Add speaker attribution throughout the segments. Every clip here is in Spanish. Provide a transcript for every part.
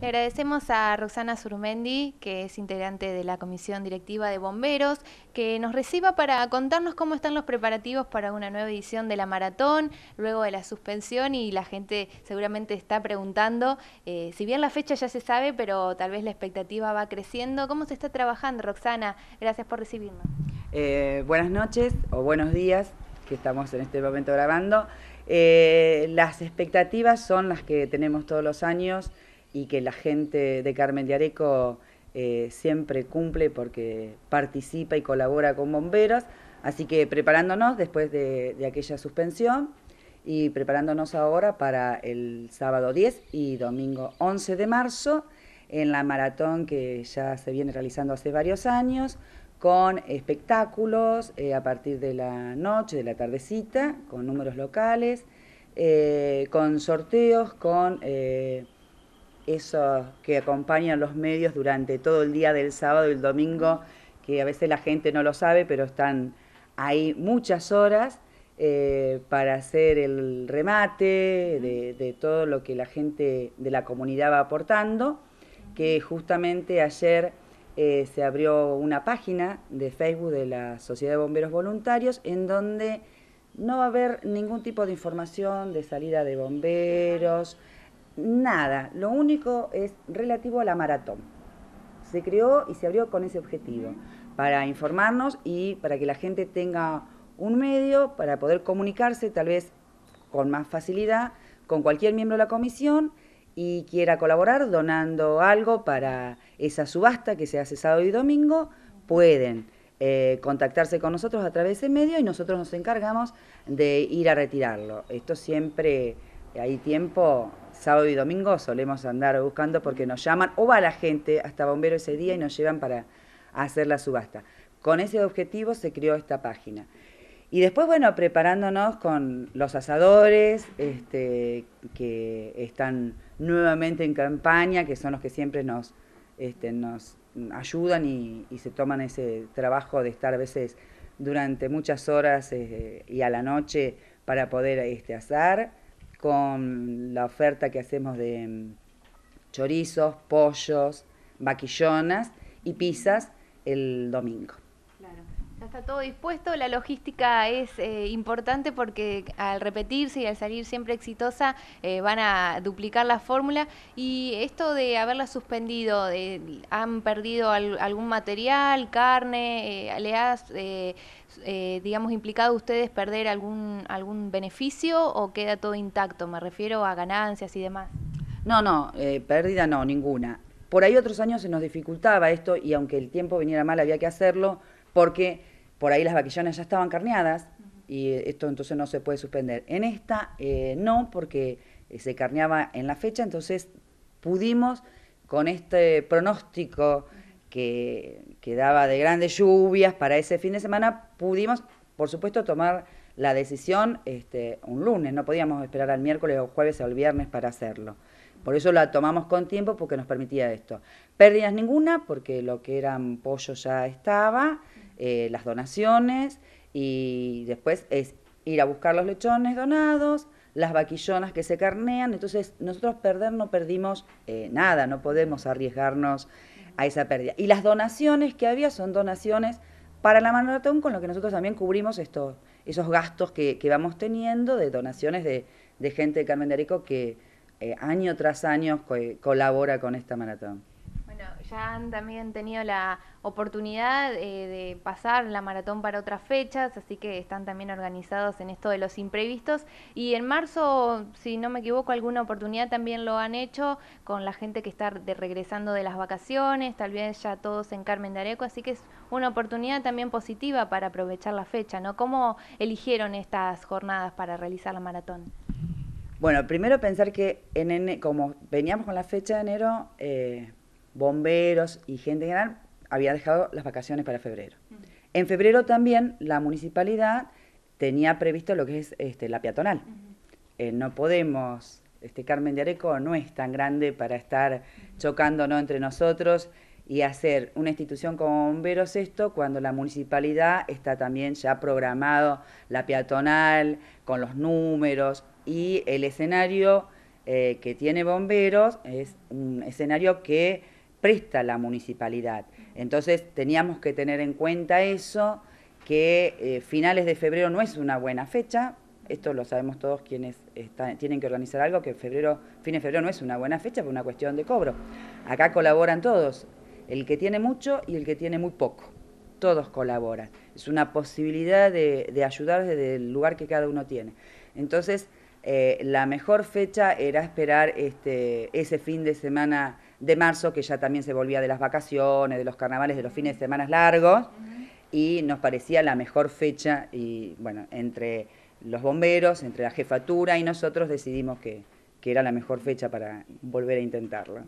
Speaker 1: Le agradecemos a Roxana Surmendi, que es integrante de la Comisión Directiva de Bomberos, que nos reciba para contarnos cómo están los preparativos para una nueva edición de la maratón, luego de la suspensión, y la gente seguramente está preguntando, eh, si bien la fecha ya se sabe, pero tal vez la expectativa va creciendo. ¿Cómo se está trabajando, Roxana? Gracias por recibirnos.
Speaker 2: Eh, buenas noches o buenos días, que estamos en este momento grabando. Eh, las expectativas son las que tenemos todos los años y que la gente de Carmen de Areco eh, siempre cumple porque participa y colabora con bomberos. Así que preparándonos después de, aquella suspensión y preparándonos ahora para el sábado 10 y domingo 11 de marzo en la maratón que ya se viene realizando hace varios años, con espectáculos eh, a partir de la noche, de la tardecita, con números locales, eh, con sorteos, con esos que acompañan los medios durante todo el día del sábado y el domingo, que a veces la gente no lo sabe, pero están ahí muchas horas eh, para hacer el remate de, todo lo que la gente de la comunidad va aportando, que justamente ayer eh, se abrió una página de Facebook de la Sociedad de Bomberos Voluntarios en donde no va a haber ningún tipo de información de salida de bomberos, nada, lo único es relativo a la maratón. Se creó y se abrió con ese objetivo, para informarnos y para que la gente tenga un medio para poder comunicarse tal vez con más facilidad con cualquier miembro de la comisión y quiera colaborar donando algo para esa subasta que se hace sábado y domingo, pueden eh, contactarse con nosotros a través de ese medio y nosotros nos encargamos de ir a retirarlo. Esto siempre hay tiempo, sábado y domingo solemos andar buscando porque nos llaman o va la gente hasta bombero ese día y nos llevan para hacer la subasta. Con ese objetivo se creó esta página. Y después, bueno, preparándonos con los asadores este, que están nuevamente en campaña, que son los que siempre nos, este, ayudan y, se toman ese trabajo de estar a veces durante muchas horas eh, y a la noche para poder este, asar con la oferta que hacemos de mm, chorizos, pollos, vaquillonas y pizzas el domingo
Speaker 1: está todo dispuesto. La logística es eh, importante porque al repetirse y al salir siempre exitosa eh, van a duplicar la fórmula. Y esto de haberla suspendido, ¿han perdido algún material, carne? Eh, ¿Le has, digamos, implicado a ustedes perder algún, algún beneficio o queda todo intacto? Me refiero a ganancias y demás.
Speaker 2: No, no, pérdida no, ninguna. Por ahí otros años se nos dificultaba esto y aunque el tiempo viniera mal había que hacerlo porque por ahí las vaquillonas ya estaban carneadas y esto entonces no se puede suspender. En esta eh, no, porque eh, se carneaba en la fecha, entonces pudimos con este pronóstico que, daba de grandes lluvias para ese fin de semana, pudimos, por supuesto, tomar la decisión este, un lunes, no podíamos esperar al miércoles o jueves o el viernes para hacerlo. Por eso la tomamos con tiempo porque nos permitía esto. Pérdidas ninguna, porque lo que eran pollo ya estaba, eh, las donaciones y después es ir a buscar los lechones donados, las vaquillonas que se carnean, entonces nosotros perder no perdimos eh, nada, no podemos arriesgarnos a esa pérdida. Y las donaciones que había son donaciones para la maratón, con lo que nosotros también cubrimos esos gastos que, que vamos teniendo de donaciones de, de gente de Carmen de Arico que eh, año tras año colabora con esta maratón
Speaker 1: ya han también tenido la oportunidad eh, de pasar la maratón para otras fechas, así que están también organizados en esto de los imprevistos. Y en marzo, si no me equivoco, alguna oportunidad también lo han hecho con la gente que está regresando de las vacaciones, tal vez ya todos en Carmen de Areco, así que es una oportunidad también positiva para aprovechar la fecha, ¿no? ¿Cómo eligieron estas jornadas para realizar la maratón?
Speaker 2: Bueno, primero pensar que en, como veníamos con la fecha de enero, eh, bomberos y gente general había dejado las vacaciones para febrero. En febrero también la municipalidad tenía previsto lo que es este, la peatonal. Eh, no podemos, este Carmen de Areco no es tan grande para estar chocándonos entre nosotros y hacer una institución como bomberos esto cuando la municipalidad está también ya programado la peatonal con los números y el escenario eh, que tiene bomberos es un escenario que presta la municipalidad. Entonces teníamos que tener en cuenta eso, que eh, finales de febrero no es una buena fecha, esto lo sabemos todos quienes tienen que organizar algo, que febrero, fin de febrero no es una buena fecha por una cuestión de cobro. Acá colaboran todos, el que tiene mucho y el que tiene muy poco. Todos colaboran. Es una posibilidad de, ayudar desde el lugar que cada uno tiene. Entonces, eh, la mejor fecha era esperar este, ese fin de semana de marzo, que ya también se volvía de las vacaciones, de los carnavales, de los fines de semana largos, y nos parecía la mejor fecha, y bueno, entre los bomberos, entre la jefatura y nosotros decidimos que, era la mejor fecha para volver a intentarlo.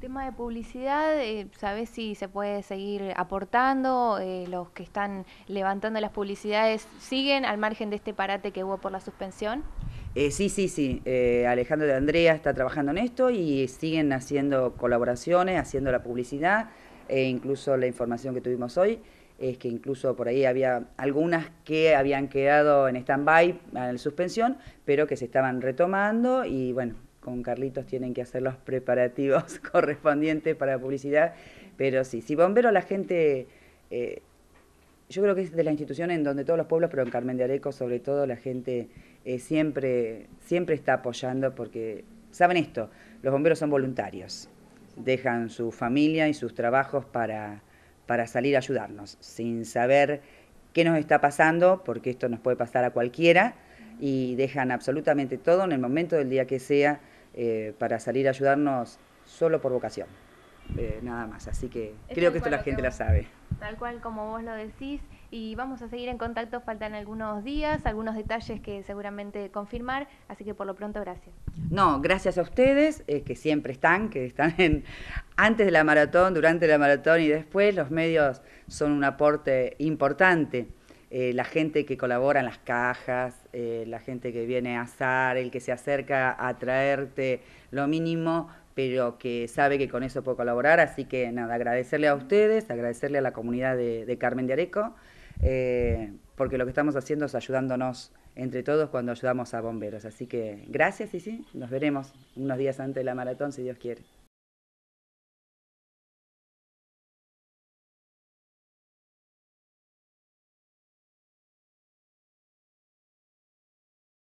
Speaker 1: Tema de publicidad, eh, ¿sabes si se puede seguir aportando? Eh, los que están levantando las publicidades siguen al margen de este parate que hubo por la suspensión.
Speaker 2: Eh, sí, sí, sí. Eh, Alejandro de Andrea está trabajando en esto y siguen haciendo colaboraciones, haciendo la publicidad e incluso la información que tuvimos hoy es que incluso por ahí había algunas que habían quedado en stand-by, en suspensión, pero que se estaban retomando y bueno, con Carlitos tienen que hacer los preparativos correspondientes para la publicidad. Pero sí, si bombero la gente eh, yo creo que es de la institución en donde todos los pueblos, pero en Carmen de Areco sobre todo la gente eh, siempre, siempre está apoyando porque saben esto, los bomberos son voluntarios, dejan su familia y sus trabajos para, salir a ayudarnos, sin saber qué nos está pasando, porque esto nos puede pasar a cualquiera, y dejan absolutamente todo en el momento del día que sea eh, para salir a ayudarnos solo por vocación, eh, nada más. Así que creo que esto la gente la sabe.
Speaker 1: Tal cual como vos lo decís, y vamos a seguir en contacto, faltan algunos días, algunos detalles que seguramente confirmar, así que por lo pronto gracias.
Speaker 2: No, gracias a ustedes, eh, que siempre están, que están en, antes de la maratón, durante la maratón y después, los medios son un aporte importante. Eh, la gente que colabora en las cajas, eh, la gente que viene a azar, el que se acerca a traerte lo mínimo pero que sabe que con eso puedo colaborar. Así que nada, agradecerle a ustedes, agradecerle a la comunidad de, Carmen de Areco, eh, porque lo que estamos haciendo es ayudándonos entre todos cuando ayudamos a bomberos. Así que gracias y sí, nos veremos unos días antes de la maratón, si Dios quiere.